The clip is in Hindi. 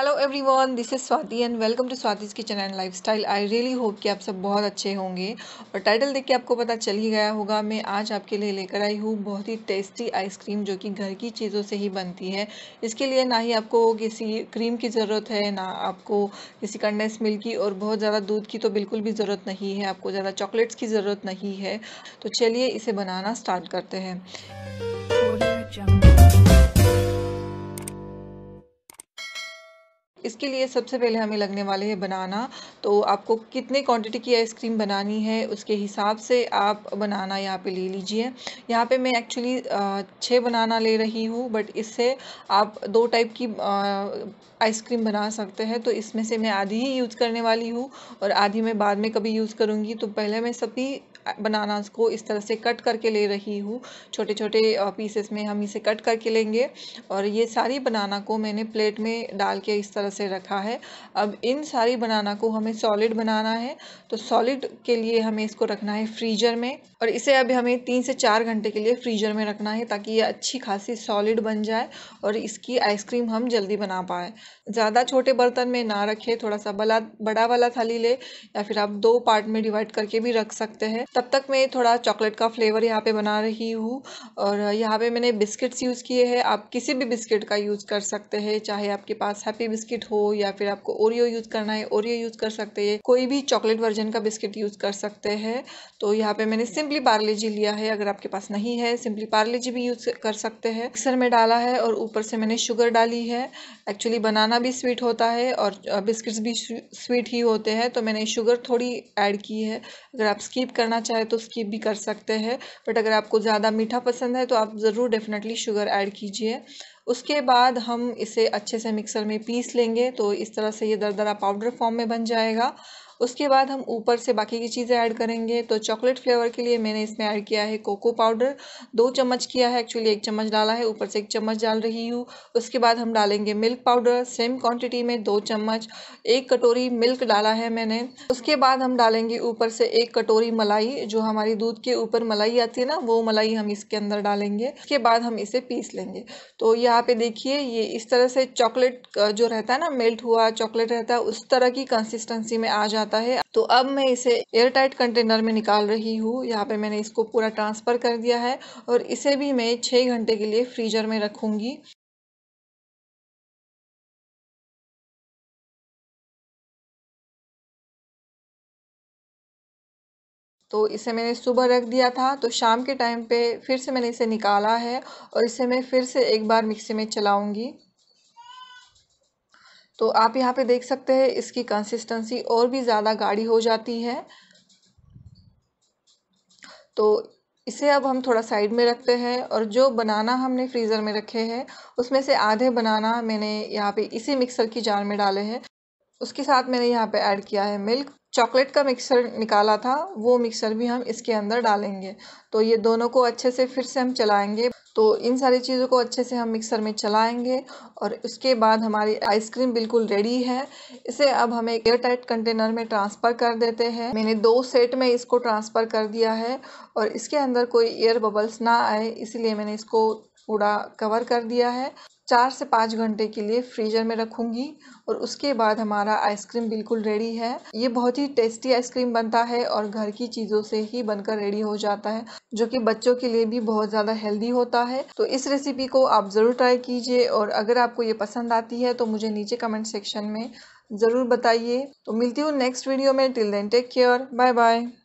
hello everyone this is Swati and welcome to Swati's kitchen and lifestyle I really hope कि आप सब बहुत अच्छे होंगे और टाइटल देख के आपको पता चल ही गया होगा मैं आज आपके लिए लेकर आई हूँ बहुत ही टेस्टी आइसक्रीम जो कि घर की चीज़ों से ही बनती है इसके लिए ना ही आपको किसी क्रीम की ज़रूरत है ना आपको किसी कंडेंस मिल्क की और बहुत ज़्यादा दूध की तो बिल्कुल भी ज़रूरत नहीं है आपको ज़्यादा चॉकलेट्स की ज़रूरत नहीं है तो चलिए इसे बनाना स्टार्ट करते हैं इसके लिए सबसे पहले हमें लगने वाले हैं बनाना तो आपको कितने क्वांटिटी की आइसक्रीम बनानी है उसके हिसाब से आप बनाना यहाँ पे ले लीजिए यहाँ पे मैं एक्चुअली छः बनाना ले रही हूँ बट इससे आप दो टाइप की आइसक्रीम बना सकते हैं तो इसमें से मैं आधी ही यूज़ करने वाली हूँ और आधी मैं बाद में कभी यूज़ करूँगी तो पहले मैं सभी बनाना को इस तरह से कट करके ले रही हूँ छोटे छोटे पीसेस में हम इसे कट करके लेंगे और ये सारी बनाना को मैंने प्लेट में डाल के इस तरह तरह से रखा है अब इन सारी बनाना को हमें सॉलिड बनाना है तो सॉलिड के लिए हमें इसको रखना है फ्रीजर में और इसे अभी हमें तीन से चार घंटे के लिए फ्रीजर में रखना है ताकि ये अच्छी खासी सॉलिड बन जाए और इसकी आइसक्रीम हम जल्दी बना पाए ज़्यादा छोटे बर्तन में ना रखें थोड़ा सा बला बड़ा वाला थाली ले या फिर आप दो पार्ट में डिवाइड करके भी रख सकते हैं तब तक मैं थोड़ा चॉकलेट का फ्लेवर यहाँ पे बना रही हूँ और यहाँ पे मैंने बिस्किट्स यूज़ किए हैं आप किसी भी बिस्किट का यूज़ कर सकते हैं चाहे आपके पास हैप्पी बिस्किट बिस्किट हो या फिर आपको ओरियो यूज़ करना है ओरियो यूज़ कर सकते हैं कोई भी चॉकलेट वर्जन का बिस्किट यूज़ कर सकते हैं तो यहाँ पे मैंने सिंपली पार्ले जी लिया है अगर आपके पास नहीं है सिंपली पार्ले जी भी यूज़ कर सकते हैं मिक्सर में डाला है और ऊपर से मैंने शुगर डाली है एक्चुअली बनाना भी स्वीट होता है और बिस्किट्स भी स्वीट ही होते हैं तो मैंने शुगर थोड़ी ऐड की है अगर आप स्कीप करना चाहें तो स्कीप भी कर सकते हैं बट अगर आपको ज़्यादा मीठा पसंद है तो आप ज़रूर डेफिनेटली शुगर ऐड कीजिए उसके बाद हम इसे अच्छे से मिक्सर में पीस लेंगे तो इस तरह से ये दरदरा पाउडर फॉर्म में बन जाएगा उसके बाद हम ऊपर से बाकी की चीज़ें ऐड करेंगे तो चॉकलेट फ्लेवर के लिए मैंने इसमें ऐड किया है कोको पाउडर दो चम्मच किया है एक्चुअली एक चम्मच डाला है ऊपर से एक चम्मच डाल रही हूँ उसके बाद हम डालेंगे मिल्क पाउडर सेम क्वांटिटी में दो चम्मच एक कटोरी मिल्क डाला है मैंने उसके बाद हम डालेंगे ऊपर से एक कटोरी मलाई जो हमारी दूध के ऊपर मलाई आती है ना वो मलाई हम इसके अंदर डालेंगे उसके बाद हम इसे पीस लेंगे तो यहाँ पे देखिए ये इस तरह से चॉकलेट जो रहता है ना मेल्ट हुआ चॉकलेट रहता है उस तरह की कंसिस्टेंसी में आ जाता जाता है तो अब मैं इसे एयर टाइट कंटेनर में निकाल रही हूँ यहाँ पे मैंने इसको पूरा ट्रांसफ़र कर दिया है और इसे भी मैं छः घंटे के लिए फ्रीजर में रखूँगी तो इसे मैंने सुबह रख दिया था तो शाम के टाइम पे फिर से मैंने इसे निकाला है और इसे मैं फिर से एक बार मिक्सी में चलाऊंगी तो आप यहाँ पे देख सकते हैं इसकी कंसिस्टेंसी और भी ज़्यादा गाढ़ी हो जाती है तो इसे अब हम थोड़ा साइड में रखते हैं और जो बनाना हमने फ्रीज़र में रखे हैं उसमें से आधे बनाना मैंने यहाँ पे इसी मिक्सर की जार में डाले हैं उसके साथ मैंने यहाँ पे ऐड किया है मिल्क चॉकलेट का मिक्सर निकाला था वो मिक्सर भी हम इसके अंदर डालेंगे तो ये दोनों को अच्छे से फिर से हम चलाएंगे तो इन सारी चीज़ों को अच्छे से हम मिक्सर में चलाएंगे और उसके बाद हमारी आइसक्रीम बिल्कुल रेडी है इसे अब हम एक एयर टाइट कंटेनर में ट्रांसफ़र कर देते हैं मैंने दो सेट में इसको ट्रांसफ़र कर दिया है और इसके अंदर कोई एयर बबल्स ना आए इसीलिए मैंने इसको पूरा कवर कर दिया है चार से पाँच घंटे के लिए फ्रीजर में रखूँगी और उसके बाद हमारा आइसक्रीम बिल्कुल रेडी है ये बहुत ही टेस्टी आइसक्रीम बनता है और घर की चीज़ों से ही बनकर रेडी हो जाता है जो कि बच्चों के लिए भी बहुत ज़्यादा हेल्दी होता है तो इस रेसिपी को आप ज़रूर ट्राई कीजिए और अगर आपको ये पसंद आती है तो मुझे नीचे कमेंट सेक्शन में ज़रूर बताइए तो मिलती हूँ नेक्स्ट वीडियो में till then take care bye bye